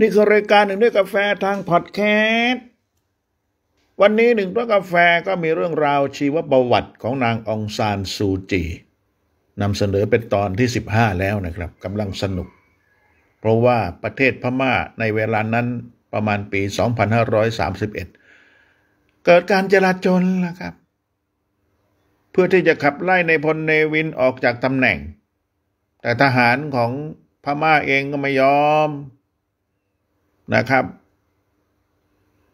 นี่คือรายการหนึ่งด้วยกาแฟทางพอดแคสต์ วันนี้หนึ่งด้วยกาแฟก็มีเรื่องราวชีวประวัติของนางองซานซูจี นำเสนอเป็นตอนที่ 15 แล้วนะครับ กำลังสนุก เพราะว่าประเทศพม่าในเวลานั้นประมาณปี 2531 เกิดการจลาจลนะครับ เพื่อที่จะขับไล่ในพลเนวินออกจากตำแหน่ง แต่ทหารของพม่าเองก็ไม่ยอมนะครับ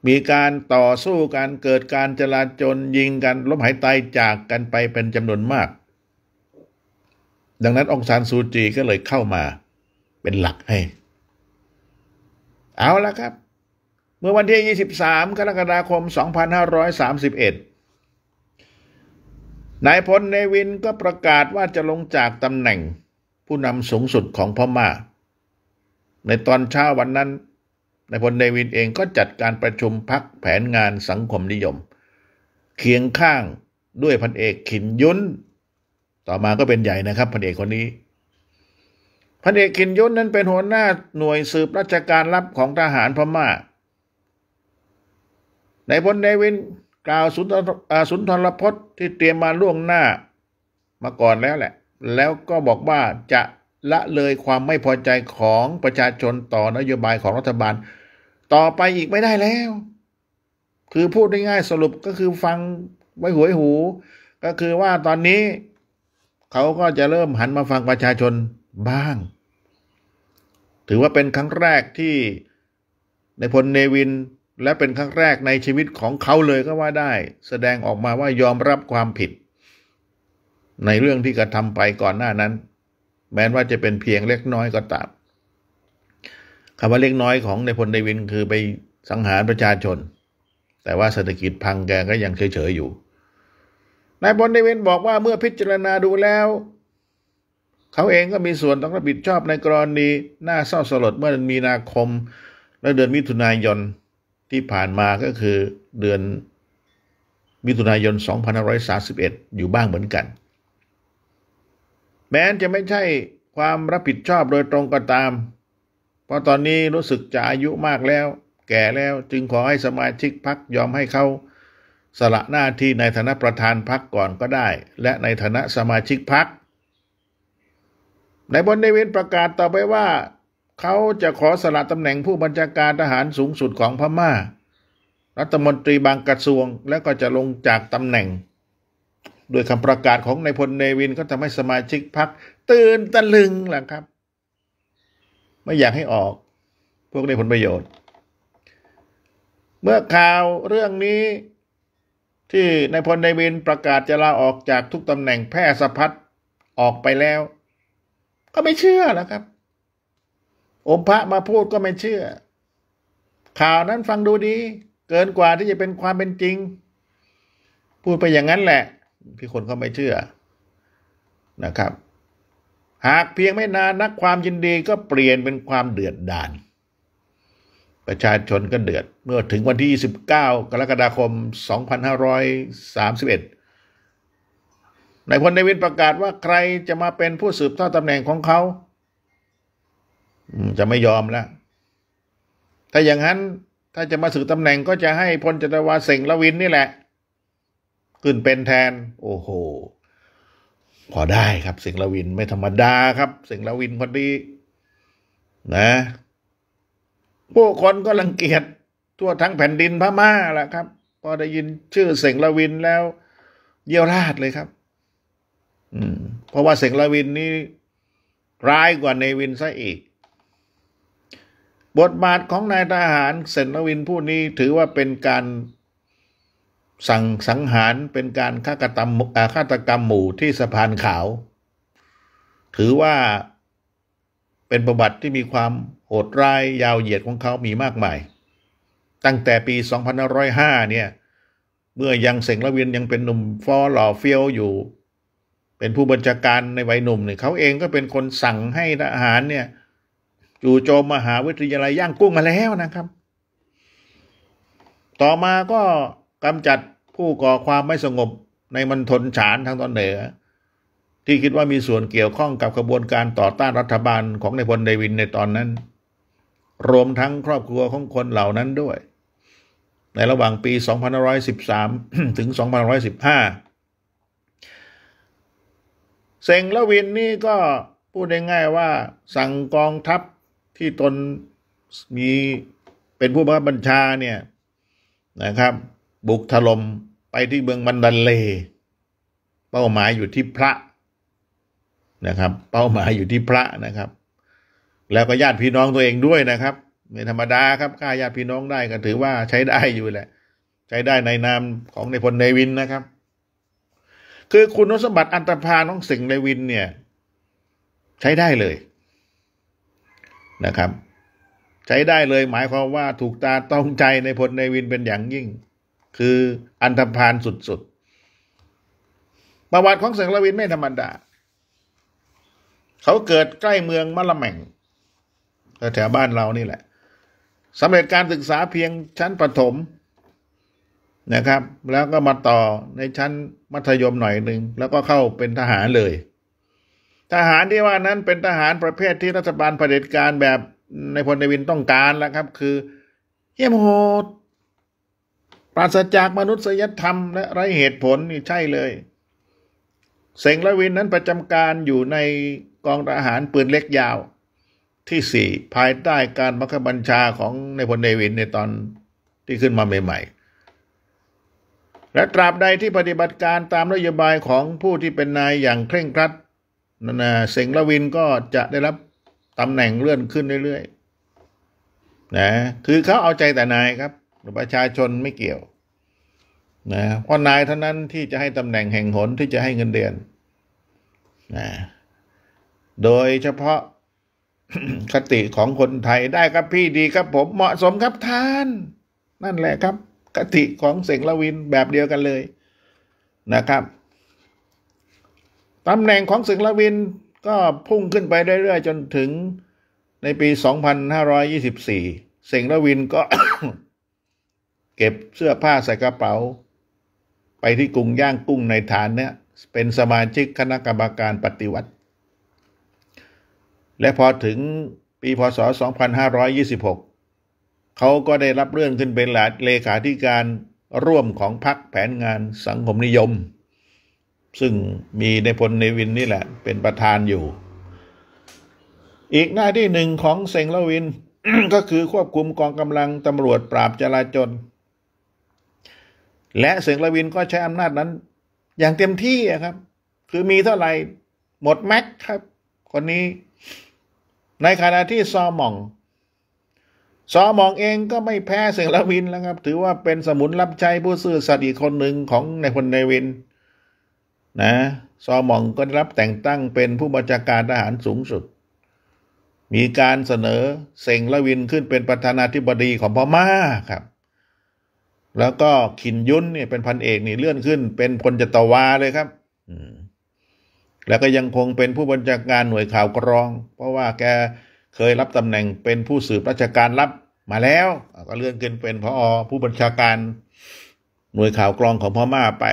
มีการต่อสู้การเกิดการจลาจลยิงกันล้มหายตายจากกันไปเป็นจำนวนมาก ดังนั้นองซานซูจีก็เลยเข้ามาเป็นหลักให้ เอาละครับ เมื่อวันที่ 23กรกฎาคม 2531นายพลเนวินก็ประกาศว่าจะลงจากตำแหน่ง ผู้นำสูงสุดของพม่าในตอนเช้าวันนั้นนายพลเดวินเองก็จัดการประชุมพักแผนงานสังคมนิยมเคียงข้างด้วยพันเอกขินยุนต่อมาก็เป็นใหญ่นะครับพันเอกคนนี้พันเอกขินยุนนั้นเป็นหัวหน้าหน่วยสืบราชการลับของทหารพม่านายพลเดวินกล่าวสุนทรพจน์ที่เตรียมมาล่วงหน้ามาก่อนแล้วแหละ แล้วก็บอกว่าจะละเลยความไม่พอใจของประชาชนต่อนโยบายของรัฐบาลต่อไปอีกไม่ได้แล้ว คือพูดง่ายๆสรุปก็คือฟังไว้หวยหู ก็คือว่าตอนนี้เขาก็จะเริ่มหันมาฟังประชาชนบ้าง ถือว่าเป็นครั้งแรกที่ในพลเนวินและเป็นครั้งแรกในชีวิตของเขาเลยก็ว่าได้ แสดงออกมาว่ายอมรับความผิด ในเรื่องที่กระทำไปก่อนหน้านั้น แม้ว่าจะเป็นเพียงเล็กน้อยก็ตามคำว่าเล็กน้อยของในพลเดวินคือไปสังหารประชาชน แต่ว่าเศรษฐกิจพังแกก็ยังเฉยๆอยู่ นายพลเดวินบอกว่าเมื่อพิจารณาดูแล้ว เขาเองก็มีส่วนต้องรับผิดชอบในกรณีน่าเศร้าสลดเมื่อเดือนมีนาคม และเดือนมิถุนายนที่ผ่านมาก็คือเดือนมิถุนายน 2531 อยู่บ้างเหมือนกัน แม้จะไม่ใช่ความรับผิดชอบโดยตรงก็ตามพราะตอนนี้รู้สึกจะอายุมากแล้ว แก่แล้วจึงขอให้สมาชิกพักยอมให้เขาสละหน้าที่ในฐานะประธานพักก่อนก็ได้ และในฐานะสมาชิกพักนายบนเดวินประกาศต่อไปว่าเขาจะขอสละตำแหน่งผู้บัญชาการทหารสูงสุดของพมา่า รัฐมนตรีบางกระทรวงและก็จะลงจากตำแหน่งโดยคำประกาศของนายพลเนวินก็ทำให้สมาชิกพักตื่นตะลึงแหละครับไม่อยากให้ออก พวกได้ผลประโยชน์ เมื่อข่าวเรื่องนี้ ที่นายพลนายบินประกาศจะลาออกจากทุกตำแหน่งแพร่สะพัดออกไปแล้ว ก็ไม่เชื่อนะครับอมพระมาพูดก็ไม่เชื่อ ข่าวนั้นฟังดูดี เกินกว่าที่จะเป็นความเป็นจริง พูดไปอย่างนั้นแหละ พี่คนก็ไม่เชื่อนะครับหากเพียงไม่นาน นักความยินดีก็เปลี่ยนเป็นความเดือดดาลประชาชนก็เดือด เมื่อถึงวันที่ 29 กรกฎาคม 2531นายพลเนวินประกาศว่าใครจะมาเป็นผู้สืบทอดตำแหน่งของเขาจะไม่ยอมแล้ว ถ้าอย่างนั้น ถ้าจะมาสืบตำแหน่งก็จะให้พลจตวาเสงละวินนี่แหละ ขึ้นเป็นแทน โอ้โหพอได้ ครับ เสิงลาวิน ไม่ธรรมดา ครับ เสิงลาวินพอดีนะ ผู้คนก็รังเกียจทั่วทั้งแผ่นดินพม่าแหละครับ พอได้ยินชื่อเสิงลาวินแล้ว เยี่ยวราดเลยครับ อืม เพราะว่าเสิงลาวินนี่ร้ายกว่าในวินซะอีก บทบาทของนายทหาร เสยงลวินผู้นี้ถือว่าเป็นการสั่งสังหารเป็นการฆาตกรรมฆาตกรรมหมู่ที่สะพานขาว ถือว่าเป็นประวัติที่มีความโหดร้ายยาวเหยียดของเขามีมากมาย ตั้งแต่ปี 2505เนี่ยเมื่อยังเสงละเวียนยังเป็นหนุ่มฟอหล่อเฟียวอยู่ เป็นผู้บัญชาการในวัยหนุ่มเนี่ยเขาเองก็เป็นคนสั่งให้ทหารเนี่ยจู่โจมมหาวิทยาลัยย่างกุ้งมาแล้วนะครับ ต่อมาก็กำจัดผู้ก่อความไม่สงบในมณฑลฉานทางตอนเหนือ ที่คิดว่ามีส่วนเกี่ยวข้องกับขบวนการต่อต้านรัฐบาลของในพลเดวินในตอนนั้น รวมทั้งครอบครัวของคนเหล่านั้นด้วย ในระหว่างปี2513ถึง2515 เซงละวินนี่ก็พูดง่ายๆว่า สั่งกองทัพที่ตนมีเป็นผู้บังคับบัญชาเนี่ยนะครับ บุกถล่มไปที่เมืองมันดันเล เป้าหมายอยู่ที่พระนะครับ เป้าหมายอยู่ที่พระนะครับ แล้วก็ญาติพี่น้องตัวเองด้วยนะครับไม่ธรรมดาครับฆ่าญาติพี่น้องได้ก็ถือว่าใช้ได้อยู่แหละ ใช้ได้ในนามของในพลในวินนะครับ คือคุณสมบัติอันตรพาของสิงห์ในวินเนี่ย ใช้ได้เลยนะครับ ใช้ได้เลยหมายความว่าถูกตาต้องใจในพลในวินเป็นอย่างยิ่งคืออันธพาลสุดๆ ประวัติของเสงละวินไม่ธรรมดา เขาเกิดใกล้เมืองมะละแม่งแถวบ้านเรานี่แหละสำเร็จการศึกษาเพียงชั้นประถมนะครับ แล้วก็มาต่อในชั้นมัธยมหน่อยหนึ่งแล้วก็เข้าเป็นทหารเลย ทหารที่ว่านั้นเป็นทหารประเภทที่รัฐบาลเผด็จการแบบในพลเดวินต้องการแล้วครับ คือเยี่ยมโหดปราศจากมนุษยธรรมและไรเหตุผลนี่ใช่เลยเสงละวินนั้นประจำการอยู่ในกองทหารปืนเล็กยาวที่สี่ภายใต้การบังคับบัญชาของในพลเดวินในตอนที่ขึ้นมาใหม่ ๆ และตราบใดที่ปฏิบัติการตามนโยบายของผู้ที่เป็นนายอย่างเคร่งครัดนนาเสงละวินก็จะได้รับตำแหน่งเลื่อนขึ้นเรื่อยๆนะ คือเขาเอาใจแต่นายครับหรือประชาชนไม่เกี่ยวนะเพราะนายเท่านั้นที่จะให้ตำแหน่งแห่งหน ที่จะให้เงินเดือนนะ โดยเฉพาะคติของคนไทยได้ครับพี่ดีครับผมเหมาะสมครับท่าน นั่นแหละครับคติของเสงละวินแบบเดียวกันเลยนะครับตำแหน่งของเสงละวิน ก็พุ่งขึ้นไปเรื่อยๆจนถึงในปี 2524 เสงละวินก็เก็บเสื้อผ้าใส่กระเป๋า ไปที่กรุงย่างกุ้งในฐานเนี่ยเป็นสมาชิกคณะกรรมการปฏิวัติ และพอถึงปีพศ2526เขาก็ได้รับเรื่องขึ้นเป็นหลเลขาธิการร่วมของพรรคแผนงานสังคมนิยม ซึ่งมีในพลเนวินนี่แหละเป็นประธานอยู่ อีกหน้าที่หนึ่งของเซงละวินก็คือควบคุมกองกำลังตำรวจปราบจราจรและเสียงระวินก็ใช้อำนาจนั้น อย่างเต็มที่ครับ คือมีเท่าไหร่หมดแม็กครับ คนนี้ ในขณะที่ซอมองซอมองเองก็ไม่แพ้เสียงระวินแล้วครับ ถือว่าเป็นสมุนรับใช้ผู้ซื่อสัตย์อีกคนหนึ่งของในพนในวิน นะซอมองก็ได้รับแต่งตั้งเป็นผู้บัญชาการทหารสูงสุด มีการเสนอเสงละวินขึ้นเป็นประธานาธิบดีของพม่าครับแล้วก็ขินยุนเนี่ยเป็นพันเอกนี่เลื่อนขึ้น เป็นพลจตวาเลยครับแล้วก็ยังคงเป็นผู้บัญชาการหน่วยข่าวกรอง เพราะว่าแกเคยรับตำแหน่งเป็นผู้สืบราชการรับมาแล้ว ก็เลื่อนขึ้นเป็นพออผู้บัญชาการหน่วยข่าวกรองของพอม่าไป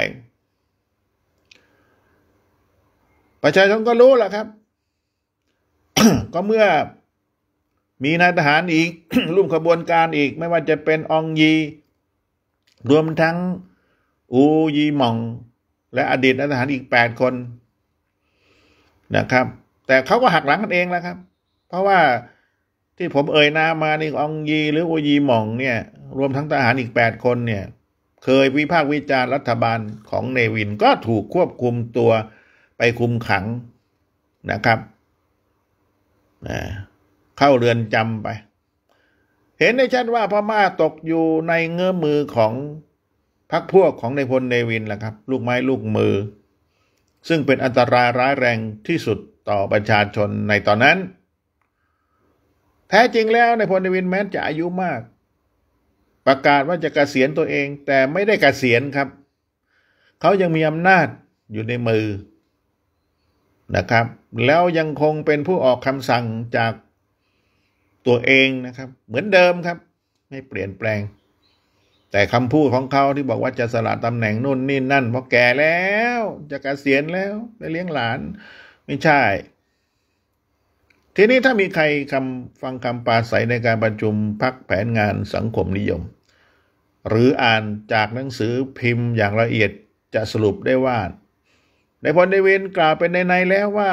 ประชาชนก็รู้แหละครับ ก็เมื่อมีนายทหารอีกร่วมขบวนการอีก ไม่ว่าจะเป็นองยีรวมทั้งอูยีมองและอดีตทหารอีกแปดคนนะครับ แต่เขาก็หักหลังกันเองแล้วครับ เพราะว่าที่ผมเอ่ยนามมานี่องยีหรืออูยีมองเนี่ย รวมทั้งทหารอีกแปดคนเนี่ย เคยวิพากษ์วิจารณ์รัฐบาลของเนวินก็ถูกควบคุมตัวไปคุมขังนะครับนะเข้าเรือนจำไปเห็นได้ชัดว่าพม่าตกอยู่ในเงื้อมือของพรรคพวกของในพลเนวินแหละครับ ลูกไม้ลูกมือ ซึ่งเป็นอันตรายร้ายแรงที่สุดต่อประชาชนในตอนนั้น แท้จริงแล้วในพลเนวินแม้จะอายุมาก ประกาศว่าจะกะเกษียณตัวเองแต่ไม่ได้กเกษียณครับ เขายังมีอำนาจอยู่ในมือนะครับ แล้วยังคงเป็นผู้ออกคำสั่งจากตัวเองนะครับ เหมือนเดิมครับ ไม่เปลี่ยนแปลง แต่คำพูดของเขาที่บอกว่าจะสละตำแหน่งนู่นนี่นั่น เพราะแก่แล้ว จะกะเกษียณแล้วได้เลี้ยงหลาน ไม่ใช่ ทีนี้ถ้ามีใครคำฟังคำปราศัยในการประชุมพักแผนงานสังคมนิยม หรืออ่านจากหนังสือพิมพ์อย่างละเอียดจะสรุปได้ว่า ในพลเดวินกล่าวเป็นในในแล้วว่า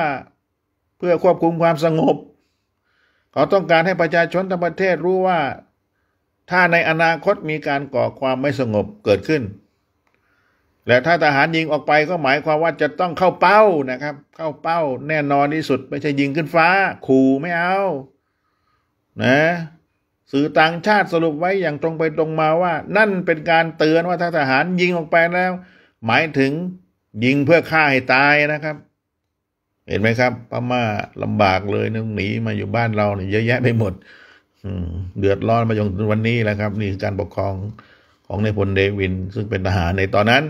เพื่อควบคุมความสงบเขาต้องการให้ประชาชนทั้งประเทศรู้ว่า ถ้าในอนาคตมีการก่อความไม่สงบเกิดขึ้น และถ้าทหารยิงออกไปก็หมายความว่าจะต้องเข้าเป้านะครับ เข้าเป้า แน่นอนที่สุด ไม่ใช่ยิงขึ้นฟ้าขู่ไม่เอานะ สื่อต่างชาติสรุปไว้อย่างตรงไปตรงมาว่า นั่นเป็นการเตือนว่าถ้าทหารยิงออกไปแล้ว หมายถึงยิงเพื่อฆ่าให้ตายนะครับเห็นไหมครับพม่าลำบากเลยนึกหนีมาอยู่บ้านเราเนี่ยเยอะแยะไปหมด อืมเดือดร้อนมาจนวันนี้แหละครับ นี่คือการปกครองของในพลเดวินซึ่งเป็นทหารในตอนนั้น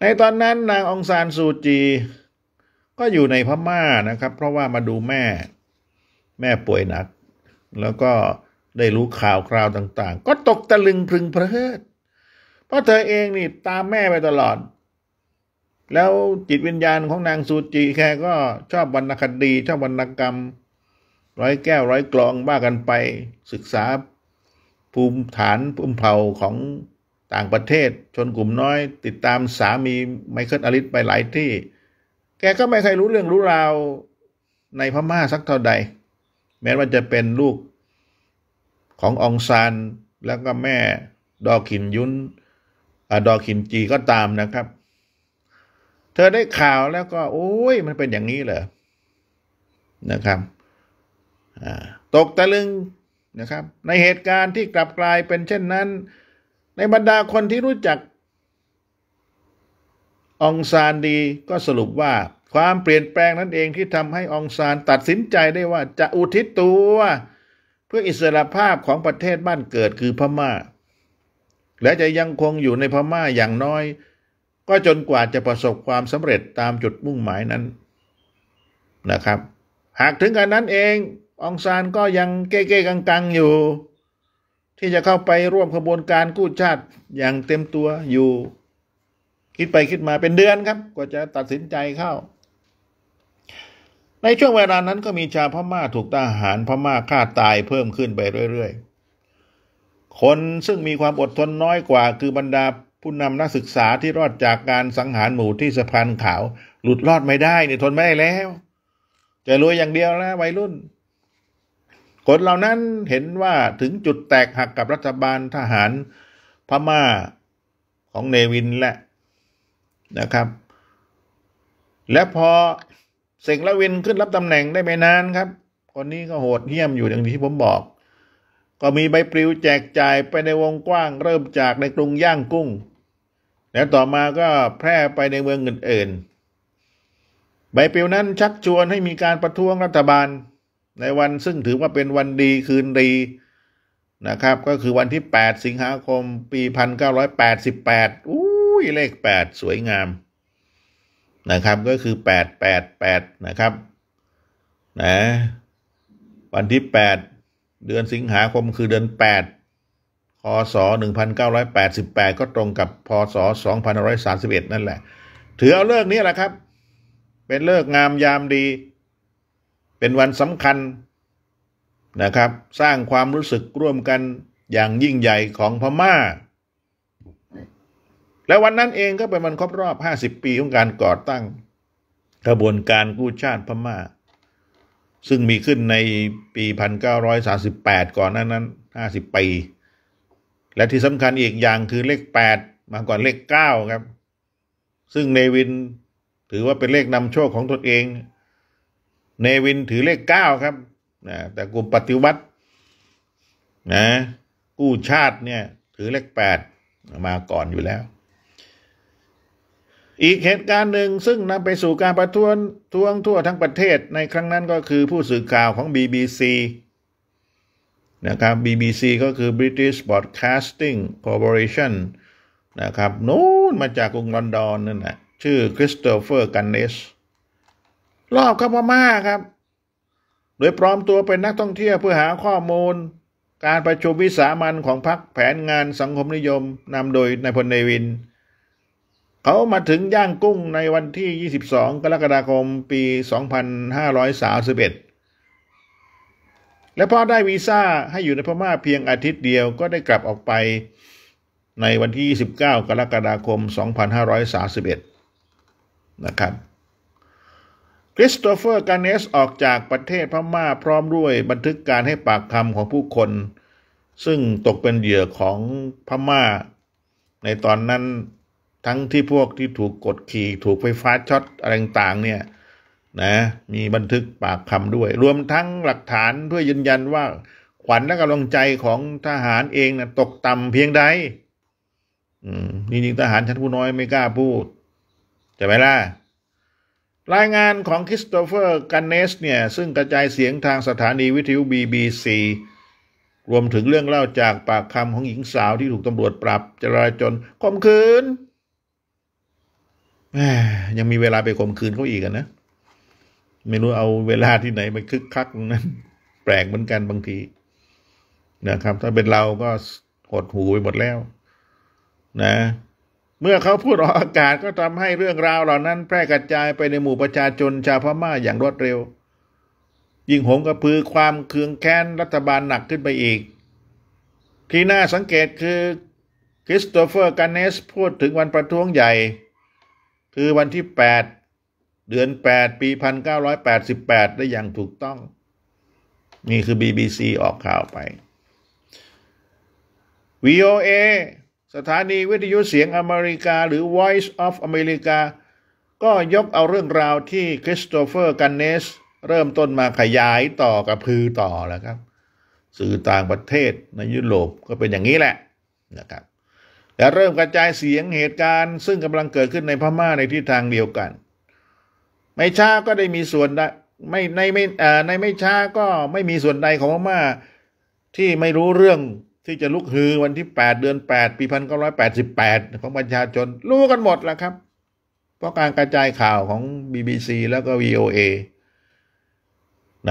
ในตอนนั้นนางองซานซูจี ก็อยู่ในพม่านะครับ เพราะว่ามาดูแม่แม่ป่วยหนัก แล้วก็ได้รู้ข่าวคราวต่าง ๆ ก็ตกตะลึงพึงเพลิดเพราะเธอเองนี่ ตามแม่ไปตลอดแล้วจิตวิญญาณของนางสุจีแคก็ชอบวรรณคดีชอบวรรณกรรม ร้อยแก้วร้อยกลองบ้ากันไป ศึกษาภูมิฐานภูมิเผ่าของต่างประเทศ ชนกลุ่มน้อยติดตามสามีไมเคิลอลิสไปหลายที่ แกก็ไม่เคยรู้เรื่องรู้ราวในพม่าสักเท่าใด แม้ว่าจะเป็นลูกขององซานแล้วก็แม่ดอขินยุนอดอขินจีก็ตามนะครับเธอได้ข่าวแล้วก็ โอ้ย มันเป็นอย่างนี้เหรอนะครับตกตะลึงนะครับ ในเหตุการณ์ที่กลับกลายเป็นเช่นนั้น ในบรรดาคนที่รู้จักองซานดีก็สรุปว่าความเปลี่ยนแปลงนั่นเองที่ทำให้องซานตัดสินใจได้ว่าจะอุทิศตัว เพื่ออิสรภาพของประเทศบ้านเกิดคือพมา่า และจะยังคงอยู่ในพม่าอย่างน้อยก็จนกว่าจะประสบความสำเร็จตามจุดมุ่งหมายนั้นนะครับ หากถึงการนั้นเององซานก็ยังเก้ ๆ กัง ๆ อยู่ ที่จะเข้าไปร่วมขบวนการกู้ชาติอย่างเต็มตัวอยู่ คิดไปคิดมาเป็นเดือนครับกว่าจะตัดสินใจเข้า ในช่วงเวลานั้นก็มีชาวพม่าถูกทหารพม่าฆ่าตายเพิ่มขึ้นไปเรื่อยๆคนซึ่งมีความอดทนน้อยกว่าคือบรรดาผู้นำนักศึกษาที่รอดจากการสังหารหมู่ที่สะพานขาว หลุดรอดไม่ได้เนี่ยทนไม่ได้แล้ว จะรวยอย่างเดียวนะ วัยรุ่นคนเหล่านั้นเห็นว่าถึงจุดแตกหักกับรัฐบาลทหารพม่าของเนวินและนะครับ และพอเสงละวินขึ้นรับตำแหน่งได้ไม่นานครับคนนี้ก็โหดเหี้ยมอยู่อย่างที่ผมบอก ก็มีใบปลิวแจกจ่ายไปในวงกว้าง เริ่มจากในกรุงย่างกุ้งแล้วต่อมาก็แพร่ไปในเมืองอื่นๆใบปลิวนั้นชักชวนให้มีการประท้วงรัฐบาลในวันซึ่งถือว่าเป็นวันดีคืนดีนะครับ ก็คือวันที่ 8 สิงหาคม ปี 1988อุ้ยเลข 8 สวยงามนะครับก็คือ 888 นะครับนะวันที่ 8 เดือนสิงหาคมคือเดือน 8พศ1988 ก็ตรงกับพศ2531 นั่นแหละ ถือเอาเลิกนี้แหละครับ เป็นเลิกงามยามดี เป็นวันสำคัญนะครับ สร้างความรู้สึกร่วมกันอย่างยิ่งใหญ่ของพมา่า และวันนั้นเองก็เป็นวันครบรอบ 50 ปีของการก่อตั้งกระบวนการกู้ชาติพมา่า ซึ่งมีขึ้นในปี 1938 ก่อนนั้นนั้น50ปีและที่สำคัญอีกอย่างคือเลข 8 มาก่อนเลข 9 ครับ ซึ่งเนวินถือว่าเป็นเลขนำโชคของตนเอง เนวินถือเลข 9 ครับนะแต่กลุ่มปฏิวัตินะกู้ชาติเนี่ยถือเลข 8 มาก่อนอยู่แล้ว อีกเหตุการณ์หนึ่งซึ่งนำไปสู่การประท้วงทั่วทั้งประเทศในครั้งนั้นก็คือผู้สื่อข่าวของ BBC ีนะครับ BBC ก็คือ British Broadcasting Corporation นะครับ นู้นมาจากกรุงลอนดอนนั่นแหละชื่อคริสโตเฟอร์กันเนสรอบเขัามาม่าครับโดยปลอมตัวเป็นนักท่องเที่ยวเพื่อหาข้อมูล การประชุมวิสามันของพรรคแผนงานสังคมนิยมนำโดยนายพลเนวิน เขามาถึงย่างกุ้งในวันที่ 22 กรกฎาคมปี 2531และพอได้วีซ่าให้อยู่ในพม่าเพียงอาทิตย์เดียวก็ได้กลับออกไปในวันที่ 29 กรกฎาคม 2531 นะครับคริสโตเฟอร์กาเนสออกจากประเทศพม่าพร้อมด้วยบันทึกการให้ปากคำของผู้คน ซึ่งตกเป็นเหยื่อของพม่า ในตอนนั้นทั้งที่พวกที่ถูกกดขี่ถูกไฟฟ้าช็อตอะไรต่างเนี่ยนะมีบันทึกปากคำด้วย รวมทั้งหลักฐานเพื่อยืนยันว่า ขวัญและกำลังใจของทหารเองนะตกต่ำเพียงใดอืมจริงๆทหารชั้นผู้น้อยไม่กล้าพูด จะไหมล่ะ รายงานของคริสโตเฟอร์กันเนสเนี่ย ซึ่งกระจายเสียงทางสถานีวิทยุ BBC รวมถึงเรื่องเล่าจากปากคำของหญิงสาวที่ถูกตำรวจปรับจราจนข่มขืนยังมีเวลาไปข่มขืนเขาอีกนะไม่รู้เอาเวลาที่ไหนไปคึกคักนั้น แปลกเหมือนกันบางที นะครับ ถ้าเป็นเราก็หดหูไปหมดแล้วนะเมื่อเขาพูดออกอากาศก็ทำให้เรื่องราวเหล่านั้น แพร่กระจายไปในหมู่ประชาชนชาวพม่าอย่างรวดเร็ว ยิ่งหงกระพือความเคืองแค้นรัฐบาลหนักขึ้นไปอีก ที่น่าสังเกตคือคริสโตเฟอร์กันเนสพูดถึงวันประท้วงใหญ่ คือวันที่8เดือน 8 ปี 1988ได้อย่างถูกต้อง นี่คือ BBC ออกข่าวไป VOA สถานีวิทยุเสียงอเมริกา หรือ Voice of America ก็ยกเอาเรื่องราวที่คริสโตเฟอร์กันเนสเริ่มต้นมาขยายต่อกับพือต่อแล้วครับสื่อต่างประเทศในยุโรปก็เป็นอย่างนี้แหละนะครับและเริ่มกระจายเสียงเหตุการณ์ซึ่งกำลังเกิดขึ้นในพม่าในทิศทางเดียวกันไม่ช้าก็ได้มีส่วนได้ไม่ในไม่ในไม่ช้าก็ไม่มีส่วนใดของพม่า ที่ไม่รู้เรื่องที่จะลุกฮือวันที่ 8 เดือน 8 ปีพันเก้าร้อยแปดสิบแปดของประชาชนรู้กันหมดแล้วครับ เพราะการกระจายข่าวของ BBC แล้วก็ VOA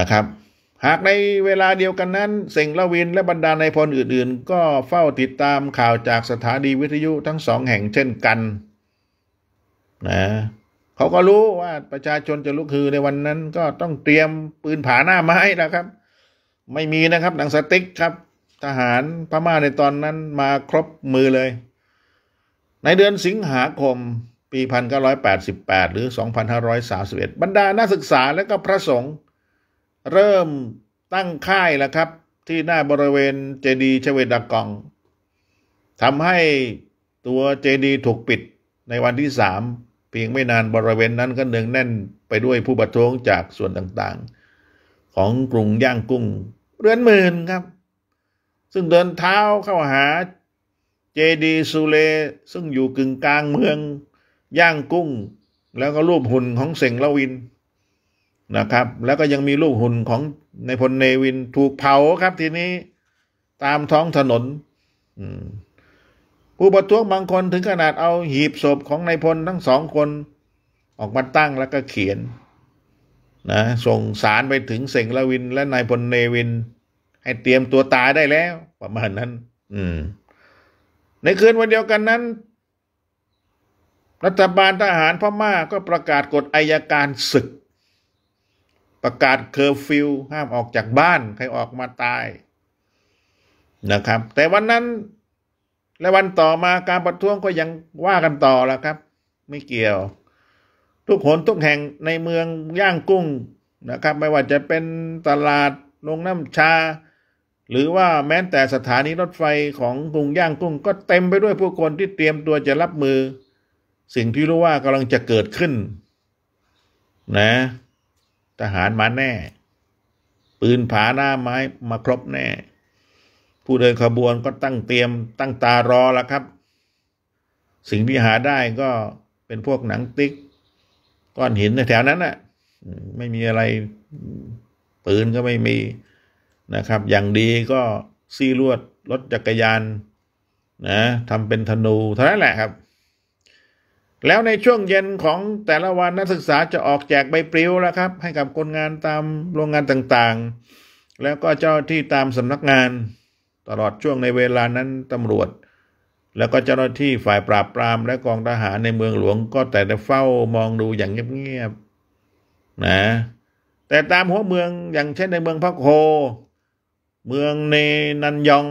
นะครับ หากในเวลาเดียวกันนั้น เสงละวินและบรรดาในพลอื่นๆ ก็เฝ้าติดตามข่าวจากสถานีวิทยุทั้งสองแห่งเช่นกันนะเขาก็รู้ว่าประชาชนจะลุกฮือในวันนั้นก็ต้องเตรียมปืนผาหน้าไม้นะครับ ไม่มีนะครับหนังสติ๊กครับ ทหารพม่าในตอนนั้นมาครบมือเลย ในเดือนสิงหาคมปี 1988 หรือ 2531บรรดานักศึกษาและก็พระสงฆ์เริ่มตั้งค่ายแล้วครับ ที่หน้าบริเวณเจดีย์ชเวดากองทำให้ตัวเจดีย์ถูกปิดในวันที่3เพียงไม่นานบริเวณนั้นก็เนืองแน่นไปด้วยผู้ประท้วงจากส่วนต่างๆ ของกรุงย่างกุ้ง เรือนหมื่นครับ ซึ่งเดินเท้าเข้าหาเจดีสุเล ซึ่งอยู่กึ่งกลางเมืองย่างกุ้ง แล้วก็รูปหุ่นของเสงละวินนะครับ แล้วก็ยังมีรูปหุ่นของในพลเนวินถูกเผาครับทีนี้ตามท้องถนน อืมผู้ประท้วงบางคนถึงขนาดเอาหีบศพของนายพลทั้งสองคนออกมาตั้งแล้วก็เขียนนะส่งสารไปถึงเสงละวินและนายพลเนวิน ให้เตรียมตัวตายได้แล้ว ประมาณนั้น อืม ในคืนวันเดียวกันนั้น รัฐบาลทหารพม่าก็ประกาศกฎอายการศึก ประกาศเคอร์ฟิวห้ามออกจากบ้านใครออกมาตาย นะครับ แต่วันนั้นและวันต่อมาการประท้วงก็ยังว่ากันต่อละครับ ไม่เกี่ยว ทุกหนทุกแห่งในเมืองย่างกุ้ง นะครับ ไม่ว่าจะเป็นตลาดโรงน้ำชา หรือว่าแม้แต่สถานีรถไฟของกรุงย่างกุ้ง ก็เต็มไปด้วยผู้คนที่เตรียมตัวจะรับมือ สิ่งที่รู้ว่ากำลังจะเกิดขึ้น นะทหารมาแน่ ปืนผาหน้าไม้มาครบแน่ผู้เดินขบวนก็ตั้งเตรียมตั้งตารอแล้วครับ สิ่งที่หาได้ก็เป็นพวกหนังติ๊กก้อนหินแถวนั้นน่ะไม่มีอะไรปืนก็ไม่มีนะครับ อย่างดีก็ซีลวดรถจักรยานนะทำเป็นธนูเท่านั้นแหละครับ แล้วในช่วงเย็นของแต่ละวันนักศึกษาจะออกแจกใบปลิวแล้วครับ ให้กับคนงานตามโรงงานต่างๆ แล้วก็เจ้าที่ตามสำนักงานตลอดช่วงในเวลานั้นตำรวจ แล้วก็เจ้าหน้าที่ฝ่ายปราบปรามและกองทหารในเมืองหลวง ก็แต่เฝ้ามองดูอย่างเงียบๆนะ แต่ตามหัวเมืองอย่างเช่นในเมืองพักโค เมืองเนนันยอง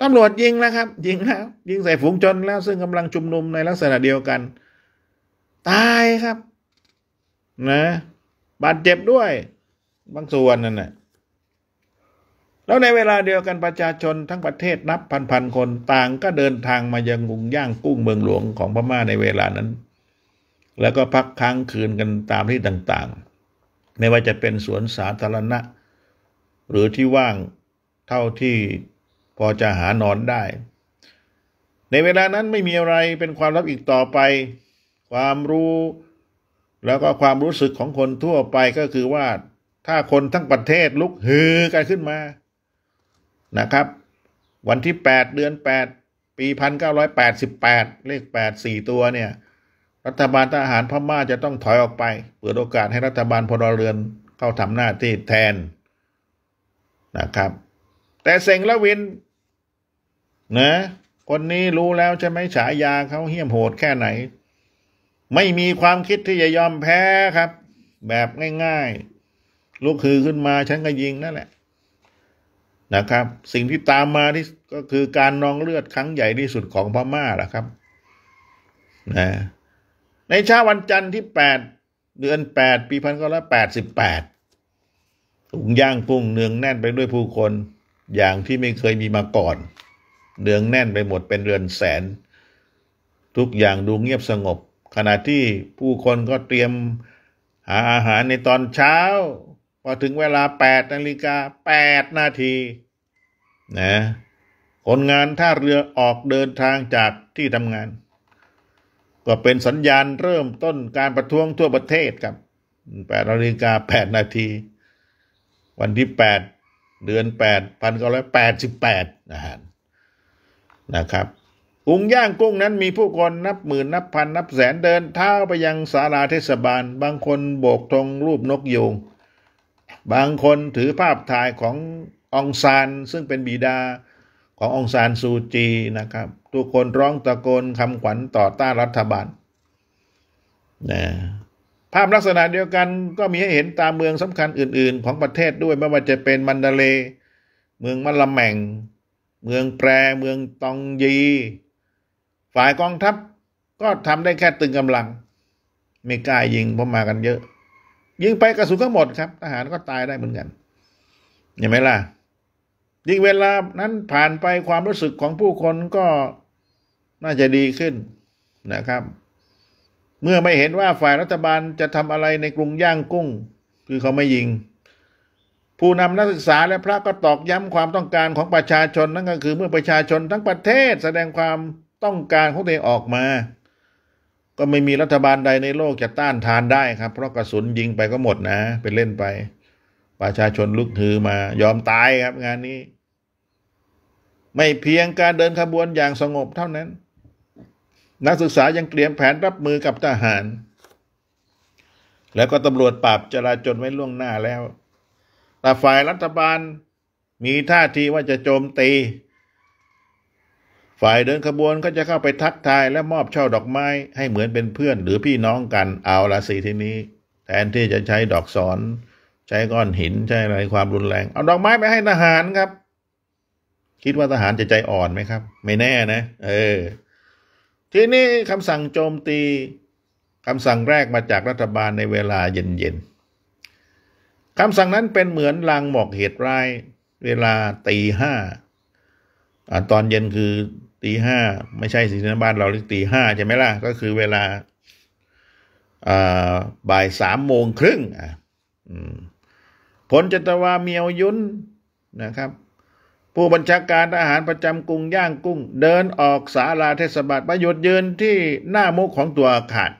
ตำรวจยิงแล้วครับ ยิงแล้วยิงใส่ฝูงชนแล้วซึ่งกำลังชุมนุมในลักษณะเดียวกันตายครับ นะ บาดเจ็บด้วย บางส่วนนั่นแหละแล้วในเวลาเดียวกันประชาชนทั้งประเทศนับพันๆคนต่าง ก็เดินทางมายังกรุงย่างกุ้งเมืองหลวงของพม่าในเวลานั้น แล้วก็พักค้างคืนกันตามที่ต่างๆ ไม่ว่าจะเป็นสวนสาธารณะ หรือที่ว่างเท่าที่พอจะหานอนได้ ในเวลานั้นไม่มีอะไรเป็นความลับอีกต่อไป ความรู้แล้วก็ความรู้สึกของคนทั่วไปก็คือว่าถ้าคนทั้งประเทศลุกฮือกันขึ้นมานะครับ วันที่ 8 เดือน 8 ปี 1988เลข8 4 ตัวเนี่ย รัฐบาลทหารพม่าจะต้องถอยออกไป เปิดโอกาสให้รัฐบาลพลเรือนเข้าทำหน้าที่แทนนะครับ แต่เซงละวินนะคนนี้รู้แล้วใช่ไหมฉายาเขาเหี้ยมโหดแค่ไหน ไม่มีความคิดที่จะยอมแพ้ครับ แบบง่ายๆ ลูกคือขึ้นมาฉันก็ยิงนั่นแหละนะครับสิ่งที่ตามมาที่ก็คือการนองเลือดครั้งใหญ่ที่สุดของพม่าล่ะครับนะในเช้าวันจันทร์ที่แปดเดือนแปดปีพันเก้าร้อยแปดสิบแปดถุงย่างกุ้งเนืองแน่นไปด้วยผู้คน อย่างที่ไม่เคยมีมาก่อน เนืองแน่นไปหมดเป็นเรือนแสน ทุกอย่างดูเงียบสงบ ขณะที่ผู้คนก็เตรียมหาอาหารในตอนเช้าพอถึงเวลาแปดนาฬิกาแปดนาทีนะคนงานท่าเรือออกเดินทางจากที่ทำงาน ก็เป็นสัญญาณเริ่มต้นการประท้วงทั่วประเทศครับแปดนาฬิกาแปดนาทีวันที่แปดเดือนแปดพันเก้าร้อยแปดสิบแปดนะฮะนะครับกุ้งย่างกุ้งนั้นมีผู้คนนับหมื่นนับพันนับแสนเดินเท้าไปยังศาลาเทศบาลบางคนโบกธงรูปนกยูงบางคนถือภาพถ่ายขององซานซึ่งเป็นบิดาขององซานซูจีนะครับทุกคนร้องตะโกนคำขวัญต่อต้านรัฐบาลนะภาพลักษณะเดียวกันก็มีให้เห็นตามเมืองสำคัญอื่นๆของประเทศด้วยไม่ว่าจะเป็นมันดาเล เมืองมะละแมงเมืองแปร เมืองตองยี ฝ่ายกองทัพก็ทำได้แค่ตึงกำลัง ไม่กล้ายิงเพราะมากันเยอะยิงไปกระสุนก็หมดครับทหารก็ตายได้เหมือนกันเห็นไหมล่ะ ยิ่งเวลานั้นผ่านไปความรู้สึกของผู้คนก็น่าจะดีขึ้นนะครับ เมื่อไม่เห็นว่าฝ่ายรัฐบาลจะทำอะไรในกรุงย่างกุ้ง คือเขาไม่ยิง ผู้นำนักศึกษาและพระก็ตอกย้ำความต้องการของประชาชนนั่นก็คือเมื่อประชาชนทั้งประเทศ แสดงความต้องการของตัวเองออกมาก็ไม่มีรัฐบาลใดในโลกจะต้านทานได้ครับ เพราะกระสุนยิงไปก็หมดนะ เป็นเล่นไป ประชาชนลุกฮือมา ยอมตายครับงานนี้ ไม่เพียงการเดินขบวนอย่างสงบเท่านั้น นักศึกษายังเตรียมแผนรับมือกับทหาร แล้วก็ตำรวจปราบจราจนไว้ล่วงหน้าแล้ว แต่ฝ่ายรัฐบาลมีท่าทีว่าจะโจมตีฝ่ายเดินขบวนก็จะเข้าไปทักทายและมอบช่อดอกไม้ให้เหมือนเป็นเพื่อน หรือพี่น้องกันเอาละสิทีนี้ แทนที่จะใช้ดอกสอนใช้ก้อนหิน ใช้อะไรความรุนแรงเอาดอกไม้ไปให้ทหารครับ คิดว่าทหารจะใจอ่อนไหมครับ ไม่แน่นะ เออทีนี้คำสั่งโจมตีคำสั่งแรกมาจากรัฐบาลในเวลาเย็นๆคำสั่งนั้นเป็นเหมือนลางหมอกเหตุร้ายเวลาตีห้าตอนเย็นคือตีห้า ไม่ใช่สินบ้านเราเรียกตีห้าใช่ไหมล่ะ ก็คือเวลาบ่ายสามโมงครึ่งอ่ะผลจตวาเมียวยุนนะครับ ผู้บัญชาการทหารประจำกรุงย่างกุ้ง เดินออกศาลาเทศบาลประโยชน์ยืนที่หน้ามุกของตัวอาคาร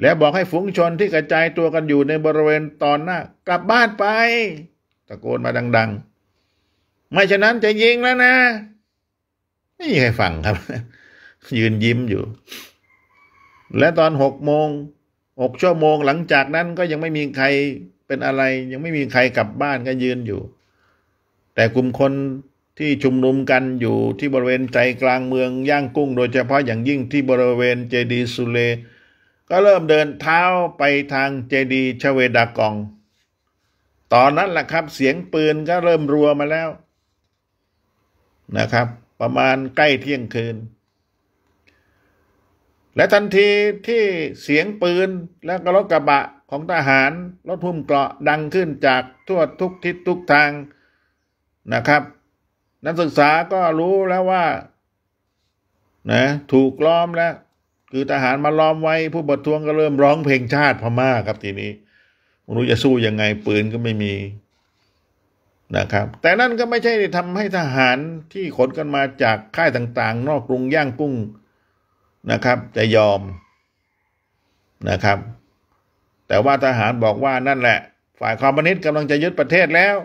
แล้วบอกให้ฝูงชนที่กระจายตัวกันอยู่ในบริเวณตอนหน้ากลับบ้านไป ตะโกนมาดังๆ ไม่ฉะนั้นจะยิงแล้วนะไม่มีใครฟังครับ ยืนยิ้มอยู่ และตอนหกโมงหกชั่วโมง หลังจากนั้นก็ยังไม่มีใครเป็นอะไร ยังไม่มีใครกลับบ้านก็ยืนอยู่ แต่กลุ่มคนที่ชุมนุมกันอยู่ที่บริเวณใจกลางเมืองย่างกุ้งโดยเฉพาะอย่างยิ่งที่บริเวณเจดีสุเล ก็เริ่มเดินเท้าไปทางเจดี ชเวดากอง ตอนนั้นแหละครับ เสียงปืนก็เริ่มรัวมาแล้ว นะครับประมาณใกล้เที่ยงคืน และทันทีที่เสียงปืนและรถกระบะของทหาร รถหุ้มเกราะดังขึ้นจากทั่วทุกทิศทุกทางนะครับนักศึกษาก็รู้แล้วว่านะถูกล้อมแล้ว คือทหารมาล้อมไว้ผู้บททวงก็เริ่มร้องเพลงชาติพม่าครับทีนี้มนุรย์จะสู้ยังไงปืนก็ไม่มีนะครับแต่นั่นก็ไม่ใช่ทำให้ทหารที่ขนกันมาจากค่ายต่างๆนอกกรุงย่างกุ้งนะครับจะยอมนะครับ แต่ว่าทหารบอกว่านั่นแหละ ฝ่ายคอมมิวนิสต์กำลังจะยึดประเทศแล้ว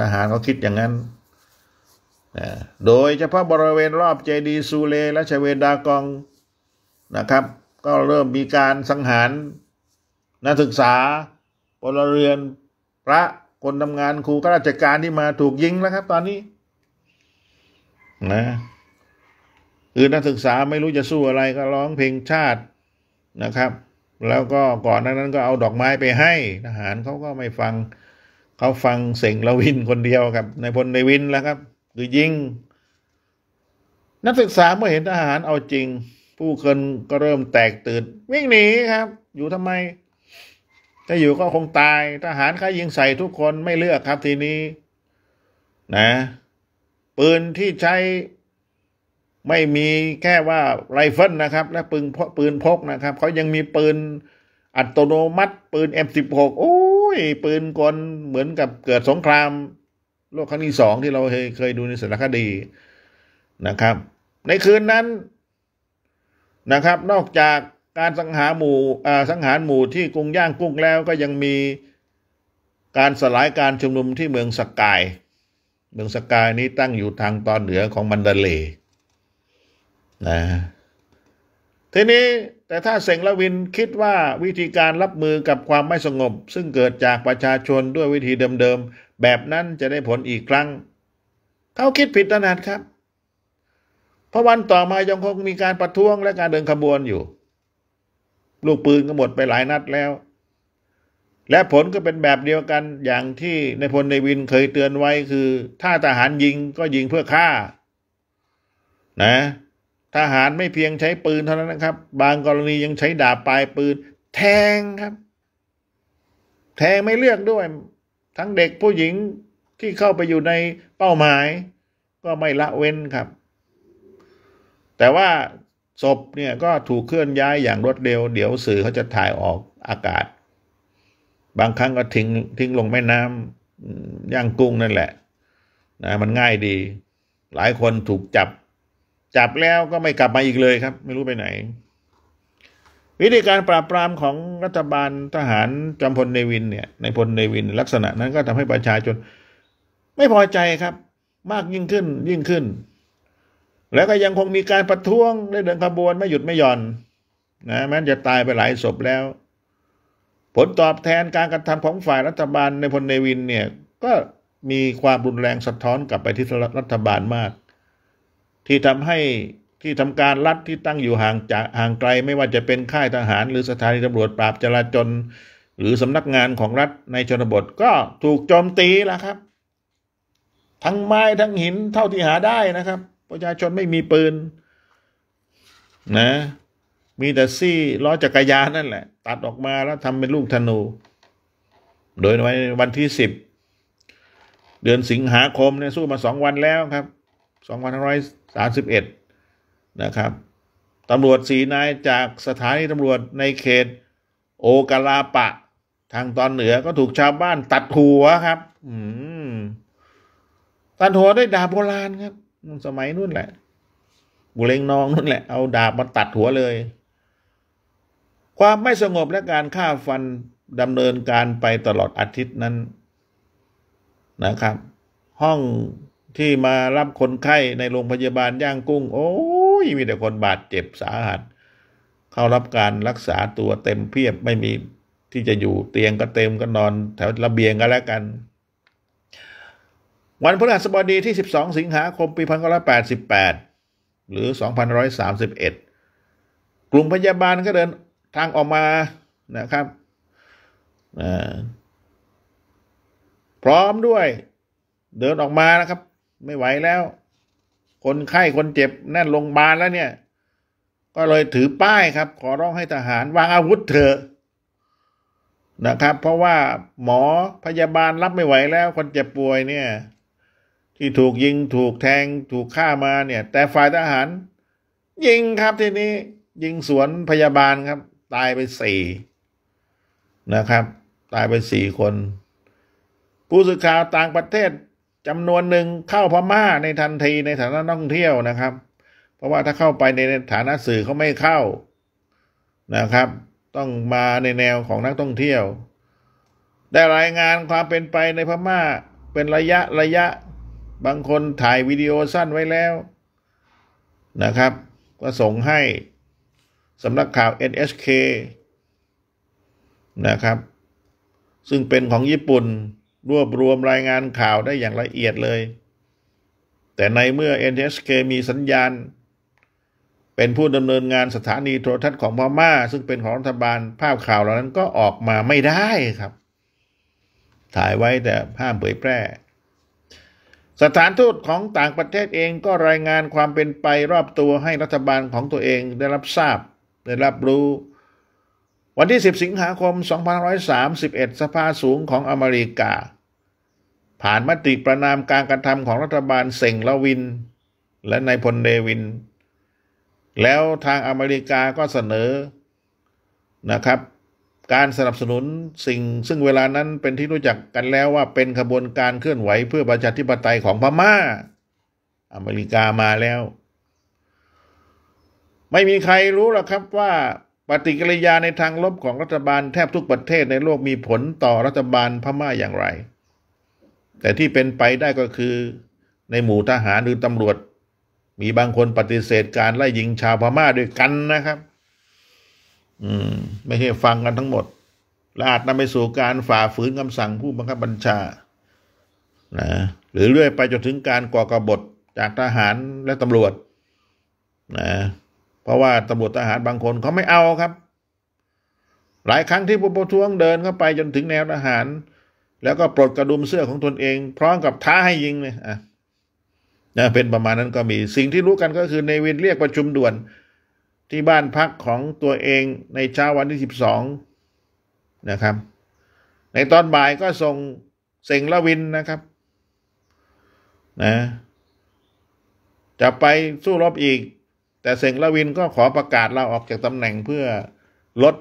ทหารเขาคิดอย่างนั้น โดยเฉพาะบริเวณรอบเจดีซูเล และชเวดากองนะครับ ก็เริ่มมีการสังหารนักศึกษาพลเรือนพระคนทำงานครูข้าราชการที่มาถูกยิงแล้วครับ ตอนนี้นะคือนักศึกษาไม่รู้จะสู้อะไรก็ร้องเพลงชาตินะครับ แล้วก็ก่อนนั้นก็เอาดอกไม้ไปให้ทหารเขาก็ไม่ฟังเขาฟังเสงละวินคนเดียวครับในพลในวินแล้วครับคือยิงนักศึกษาเมื่อเห็นทหารเอาจริง ผู้คนก็เริ่มแตกตื่นวิ่งหนีครับ อยู่ทำไมถ้าอยู่ก็คงตาย ทหารข้ายิงใส่ทุกคนไม่เลือกครับทีนี้ นะ ปืนที่ใช้ไม่มีแค่ว่าไรเฟิลนะครับและปืนพปืนพกนะครับเขายังมีปืนอัตโนมัติ ปืน M16 โอ้ยปืนกลเหมือนกับเกิดสงคราม โลกครั้งที่สองที่เราเคยเคยดูในสารคดีนะครับ ในคืนนั้นนะครับ นอกจากการสังหารหมู่สังหารหมู่ที่กรุงย่างกุ้งแล้ว ก็ยังมีการสลายการชุมนุมที่เมืองสกาย เมืองสกายนี้ตั้งอยู่ทางตอนเหนือของมันดาเลนะ ทีนี้แต่ถ้าเสงละวินคิดว่าวิธีการรับมือกับความไม่สงบ ซึ่งเกิดจากประชาชนด้วยวิธีเดิมๆแบบนั้นจะได้ผลอีกครั้งเขาคิดผิดตนาดครับ เพราะวันต่อมายังคงมีการประท้วงและการเดินขบวนอยู่ลูกปืนก็หมดไปหลายนัดแล้ว และผลก็เป็นแบบเดียวกันอย่างที่ในพลในวินเคยเตือนไว้คือ ถ้าทหารยิงก็ยิงเพื่อฆ่า นะ ทหารไม่เพียงใช้ปืนเท่านั้นนะครับ บางกรณียังใช้ดาบปลายปืนแทงครับ แทงไม่เลือกด้วย ทั้งเด็กผู้หญิงที่เข้าไปอยู่ในเป้าหมาย ก็ไม่ละเว้นครับ แต่ว่าศพเนี่ยก็ถูกเคลื่อนย้ายอย่างรวดเร็ว เดี๋ยวสื่อเขาจะถ่ายออกอากาศ บางครั้งก็ทิ้งทิ้งลงแม่น้ำย่างกุ้งนั่นแหละนะมันง่ายดีหลายคนถูกจับจับแล้วก็ไม่กลับมาอีกเลยครับ ไม่รู้ไปไหน วิธีการปราบปรามของรัฐบาลทหารจอมพลเนวินเนี่ย ในพลเนวินลักษณะนั้นก็ทำให้ประชาชนไม่พอใจครับมากยิ่งขึ้นยิ่งขึ้นแล้วก็ยังคงมีการประท้วงและเดินขบวนไม่หยุดไม่หย่อน นะแม้จะตายไปหลายศพแล้ว ผลตอบแทนการกระทำของฝ่ายรัฐบาลในพลเนวินเนี่ย ก็มีความรุนแรงสะท้อนกลับไปที่รัฐบาลมาก ที่ทำให้ที่ทำการรัฐที่ตั้งอยู่ห่างจากห่างไกลไม่ว่าจะเป็นค่ายทหาร หรือสถานีตำรวจปราบจราจรหรือสำนักงานของรัฐในชนบท ก็ถูกโจมตี แล้วครับ ทั้งไม้ทั้งหินเท่าที่หาได้นะครับประชาชนไม่มีปืน นะ มีแต่ซี่ล้อจักรยานนั่นแหละ ตัดออกมาแล้วทำเป็นลูกธนู โดยในวันที่สิบเดือนสิงหาคมเนี่ยสู้มาสองวันแล้วครับ สองพันร้อยสามสิบเอ็ดนะครับตำรวจสีนายจากสถานีตำรวจในเขต โอกาลาปะ ทางตอนเหนือก็ถูกชาวบ้านตัดหัวครับตัดหัวด้วยดาบโบราณครับสมัยนู่นแหละ บุเรงนองนู่นแหละ เอาดาบมาตัดหัวเลย ความไม่สงบและการฆ่าฟันดำเนินการไปตลอดอาทิตย์นั้นนะครับ ห้องที่มารับคนไข้ในโรงพยาบาลย่างกุ้ง โอ้ยมีแต่คนบาดเจ็บสาหัส เข้ารับการรักษาตัวเต็มเพียบไม่มีที่จะอยู่เตียงก็เต็มก็นอน แถวระเบียงก็แล้วกันวันพฤหัสบดีที่ 12 สิงหาคมปี1988 หรือ 2131 กลุ่มพยาบาลก็เดินทางออกมานะครับพร้อมด้วย เดินออกมานะครับ ไม่ไหวแล้ว คนไข้คนเจ็บแน่นโรงพยาบาลแล้วเนี่ย ก็เลยถือป้ายครับ ขอร้องให้ทหารวางอาวุธเถอะนะครับ เพราะว่าหมอพยาบาลรับไม่ไหวแล้ว คนเจ็บป่วยเนี่ยที่ถูกยิงถูกแทงถูกฆ่ามาเนี่ยแต่ฝ่ายทหาร ยิงครับทีนี้ ยิงสวนพยาบาลครับ ตายไปสี่นะครับตายไปสี่คน ผู้สื่อข่าวต่างประเทศจำนวนหนึ่งเข้าพม่าในทันทีในฐานะนักท่องเที่ยวนะครับ เพราะว่าถ้าเข้าไปในฐานะสื่อเขาไม่เข้านะครับ ต้องมาในแนวของนักท่องเที่ยวได้รายงานความเป็นไปในพม่าเป็นระยะระยะบางคนถ่ายวิดีโอสั้นไว้แล้วนะครับก็ส่งให้สำนักข่าว NHK นะครับซึ่งเป็นของญี่ปุ่นรวบรวมรายงานข่าวได้อย่างละเอียดเลย แต่ในเมื่อ NHK มีสัญญาณ เป็นผู้ดำเนินงานสถานีโทรทัศน์ของพม่าซึ่งเป็นของรัฐบาลภาพข่าวเหล่านั้นก็ออกมาไม่ได้ครับ ถ่ายไว้แต่ภาพเผยแพร่สถานทูตของต่างประเทศเองก็รายงานความเป็นไปรอบตัวให้รัฐบาลของตัวเองได้รับทราบ ได้รับรู้ วันที่ 10 สิงหาคม2531 สภาสูงของอเมริกา ผ่านมติประนามการกระทำของรัฐบาลเซงละวิน และนายพลเดวิน แล้วทางอเมริกาก็เสนอนะครับการสนับสนุนสิ่งซึ่งเวลานั้นเป็นที่รู้จักกันแล้วว่าเป็นขบวนการเคลื่อนไหวเพื่อประชาธิปไตยของพมา่า อเมริกามาแล้ว ไม่มีใครรู้หรอกครับว่าปฏิกิริยาในทางลบของรัฐบาลแทบทุกประเทศในโลกมีผลต่อรัฐบาลพม่าอย่างไร แต่ที่เป็นไปได้ก็คือในหมู่ทหารหรือตำรวจ มีบางคนปฏิเสธการไล่ยิงชาวพม่าด้วยกันนะครับอืมไม่ใช่ฟังกันทั้งหมดและอาจนำไปสู่การฝ่าฝืนคำสั่งผู้บังคับบัญชานะหรือเรื่อยไปจนถึงการก่อกบฏจากทหารและตำรวจนะเพราะว่าตำรวจทหารบางคนเขาไม่เอาครับ หลายครั้งที่ผู้ประท้วงเดินเข้าไปจนถึงแนวทหาร แล้วก็ปลดกระดุมเสื้อของตนเอง พร้อมกับท้าให้ยิงเลยอ่ะนะเป็นประมาณนั้นก็มี สิ่งที่รู้กันก็คือในวินเรียกประชุมด่วนที่บ้านพักของตัวเองในเช้าวันที่ 12 นะครับ ในตอนบ่ายก็ส่งเสงละวินนะครับนะจะไปสู้รบอีก แต่เสงละวินก็ขอประกาศลาออกจากตำแหน่งเพื่อลด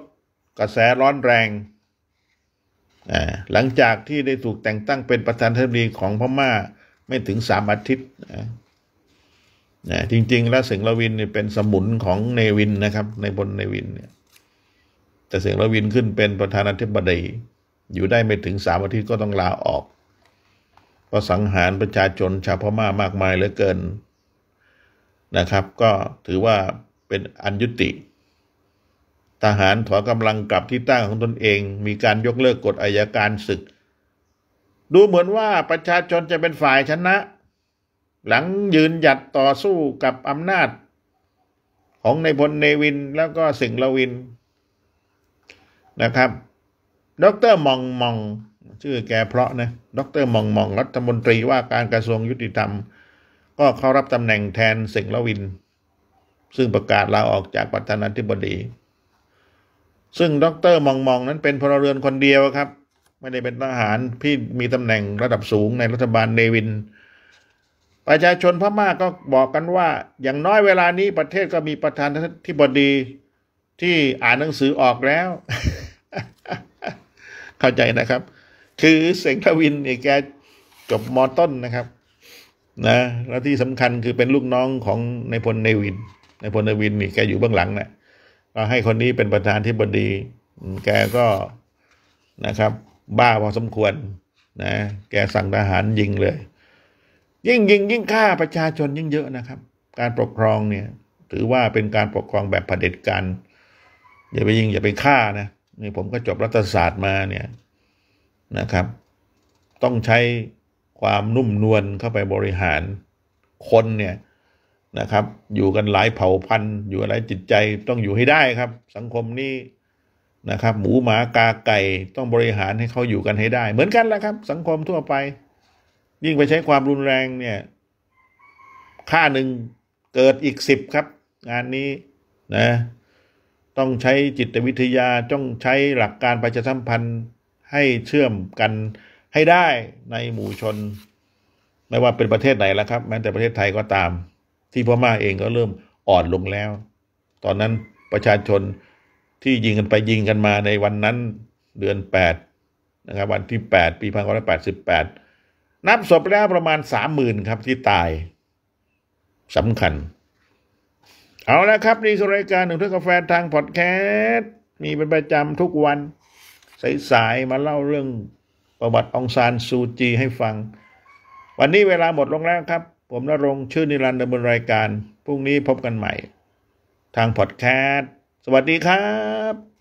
กระแสร้อนแรง หลังจากที่ได้ถูกแต่งตั้งเป็นประธานาธิบดีของพม่าไม่ถึงสามอาทิตย์นะจริง ๆ แล้วสิงห์ลวินเนี่ยเป็นสมุนของเนวินนะครับ ในบนเนวินเนี่ยแต่สิงห์ลวินขึ้นเป็นประธานาธิบดีอยู่ได้ไม่ถึงสามอาทิตย์ก็ต้องลาออก เพราะสังหารประชาชนชาวพม่ามากมายเหลือเกินนะครับ ก็ถือว่าเป็นอันยุติ ทหารถอนกำลังกลับที่ตั้งของตนเอง มีการยกเลิกกฎอายการศึก ดูเหมือนว่าประชาชนจะเป็นฝ่ายชนะหลังยืนหยัดต่อสู้กับอำนาจของในพลเนวินแล้วก็สิงห์ลวินนะครับ ดรมองมอง ชื่อแกเพราะนะดร มองมองรัฐมนตรีว่าการกระทรวงยุติธรรม ก็เข้ารับตำแหน่งแทนสิงห์ลวิน ซึ่งประกาศลาออกจากประธานาธิบดี ซึ่งดรมองมองนั้นเป็นพลเรือนคนเดียวครับ ไม่ได้เป็นทหารที่มีตำแหน่งระดับสูงในรัฐบาลเนวินประชาชนพม่ากก็บอกกันว่า อย่างน้อยเวลานี้ประเทศก็มีประธานธิบดีที่อ่านหนังสือออกแล้ว เข้าใจนะครับ คือเสงทวินเนี่ยแกจบมอต้นนะครับนะแล้วที่สำคัญคือเป็นลูกน้องของนายพลเนวินนายพลเนวินนี่แกอยู่เบื้องหลังนะ่ะก็ให้คนนี้เป็นประธานธิบดี แกก็นะครับ บ้าพอสมควร นะแกสั่งทหารยิงเลยยิ่งยิงยิ่งฆ่าประชาชนยิ่งเยอะนะครับ การปกครองเนี่ยถือว่าเป็นการปกครองแบบเผด็จการอย่าไปยิงอย่าไปฆ่านะนี่ผมก็จบรัฐศาสตร์มาเนี่ยนะครับ ต้องใช้ความนุ่มนวลเข้าไปบริหารคนเนี่ยนะครับ อยู่กันหลายเผ่าพันธุ์ อยู่อะไรจิตใจต้องอยู่ให้ได้ครับ สังคมนี้นะครับ หมูหมากาไก่ต้องบริหารให้เขาอยู่กันให้ได้ เหมือนกันแหละครับ สังคมทั่วไปยิ่งไปใช้ความรุนแรงเนี่ย ค่าหนึ่งเกิดอีกสิบครับ งานนี้นะ ต้องใช้จิตวิทยา ต้องใช้หลักการประชาสัมพันธ์ให้เชื่อมกันให้ได้ในหมู่ชน ไม่ว่าเป็นประเทศไหนแล้วครับแม้แต่ประเทศไทยก็ตาม ที่พม่าเองก็เริ่มอ่อนลงแล้ว ตอนนั้นประชาชนที่ยิงกันไปยิงกันมาในวันนั้นเดือนแปดนะครับวันที่แปดปีพันเก้าร้อยแปดสิบแปดนับศพแล้วประมาณสามหมื่นครับที่ตายสำคัญ เอาละครับนี่รายการหนึ่งทุกกาแฟทางพอดแคสต์มีเป็นประจำทุกวัน สายๆมาเล่าเรื่องประวัติองซานซูจีให้ฟัง วันนี้เวลาหมดลงแล้วครับ ผมนรงชื่อนิรันดร์ดำเนินรายการ พรุ่งนี้พบกันใหม่ ทางพอดแคสต์สวัสดีครับ